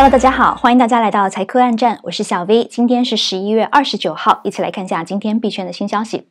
Hello，大家好，欢迎大家来到财科案站，我是小 V。今天是十一月二十九号，一起来看一下今天币圈的新消息。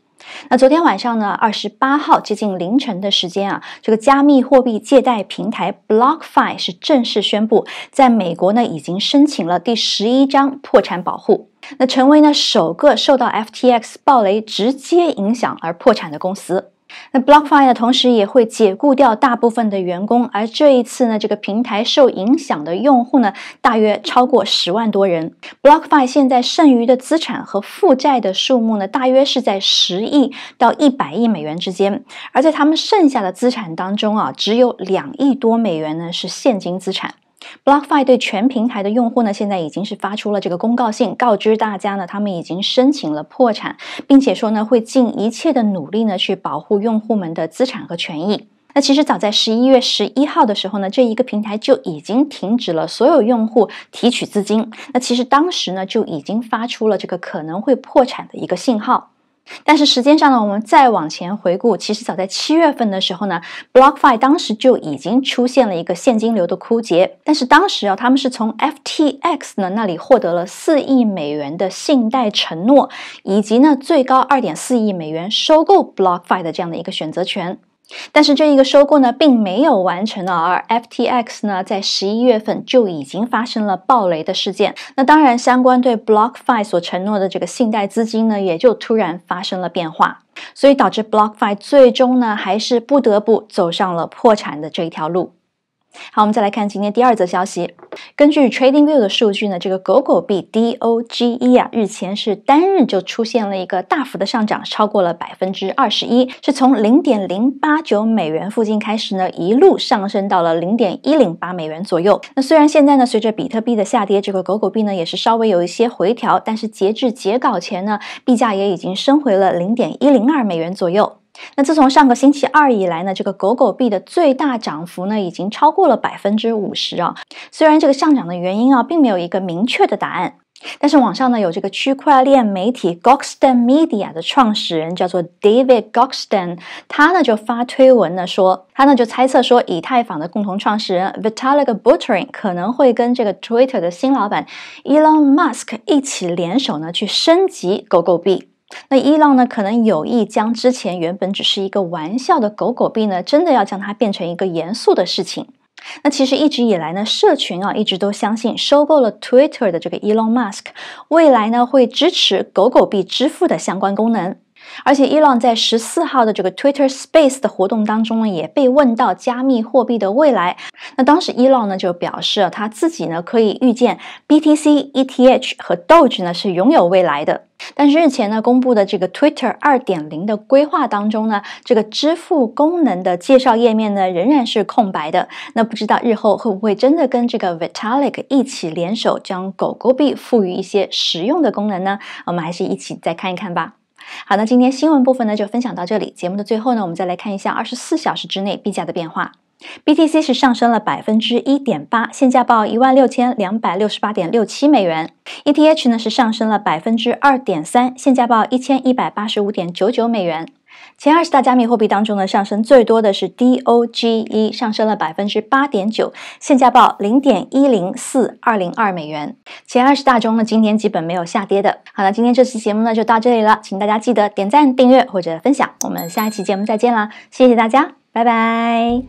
那昨天晚上呢，二十八号接近凌晨的时间啊，这个加密货币借贷平台 BlockFi 是正式宣布，在美国呢已经申请了第十一张破产保护，那成为呢首个受到 FTX 暴雷直接影响而破产的公司。那 BlockFi 呢，同时也会解雇掉大部分的员工，而这一次呢，这个平台受影响的用户呢，大约超过十万多人。BlockFi 现在剩余的资产和负债的数目呢，大约是在十亿到一百亿美元之间，而在他们剩下的资产当中啊，只有两亿多美元呢是现金资产。BlockFi 对全平台的用户呢，现在已经是发出了这个公告信，告知大家呢，他们已经申请了破产，并且说呢，会尽一切的努力呢，去保护用户们的资产和权益。那其实早在十一月十一号的时候呢，这一个平台就已经停止了所有用户提取资金。那其实当时呢，就已经发出了这个可能会破产的一个信号。但是时间上呢，我们再往前回顾，其实早在七月份的时候呢，BlockFi 当时就已经出现了一个现金流的枯竭。但是当时啊，他们是从 FTX 呢那里获得了四亿美元的信贷承诺，以及呢最高二点四亿美元收购 BlockFi 的这样的一个选择权。但是这一个收购呢，并没有完成的，而 FTX 呢，在十一月份就已经发生了爆雷的事件。那当然，相关对 BlockFi 所承诺的这个信贷资金呢，也就突然发生了变化，所以导致 BlockFi 最终呢，还是不得不走上了破产的这一条路。好，我们再来看今天第二则消息。根据 Trading View 的数据呢，这个狗狗币 DOGE 啊，日前是单日就出现了一个大幅的上涨，超过了百分之二十一，是从零点零八九美元附近开始呢，一路上升到了零点一零八美元左右。那虽然现在呢，随着比特币的下跌，这个狗狗币呢也是稍微有一些回调，但是截至截稿前呢，币价也已经升回了零点一零二美元左右。那自从上个星期二以来呢，这个狗狗币的最大涨幅呢，已经超过了百分之五十啊。虽然这个上涨的原因啊，并没有一个明确的答案，但是网上呢，有这个区块链媒体 Goxton Media 的创始人叫做 David Goxton，他呢就发推文呢说，他呢就猜测说，以太坊的共同创始人 Vitalik Buterin 可能会跟这个 Twitter 的新老板 Elon Musk 一起联手呢，去升级狗狗币。那伊朗呢，可能有意将之前原本只是一个玩笑的狗狗币呢，真的要将它变成一个严肃的事情。那其实一直以来呢，社群啊一直都相信，收购了 Twitter 的这个 Elon Musk，未来呢会支持狗狗币支付的相关功能。而且，伊朗在十四号的这个 Twitter Space 的活动当中呢，也被问到加密货币的未来。那当时，伊朗呢就表示，他自己呢可以预见 BTC、ETH 和 Doge 呢是拥有未来的。但是日前呢公布的这个 Twitter 二点零的规划当中呢，这个支付功能的介绍页面呢仍然是空白的。那不知道日后会不会真的跟这个 Vitalik 一起联手，将狗狗币赋予一些实用的功能呢？我们还是一起再看一看吧。好，那今天新闻部分呢，就分享到这里。节目的最后呢，我们再来看一下二十四小时之内币价的变化。BTC 是上升了百分之一点八，现价报一万六千两百六十八点六七美元。ETH 呢是上升了百分之二点三，现价报一千一百八十五点九九美元。前二十大加密货币当中呢，上升最多的是 DOGE，上升了百分之八点九，现价报零点一零四二零二美元。前二十大中呢，今天基本没有下跌的。好了，今天这期节目呢就到这里了，请大家记得点赞、订阅或者分享。我们下一期节目再见啦，谢谢大家，拜拜。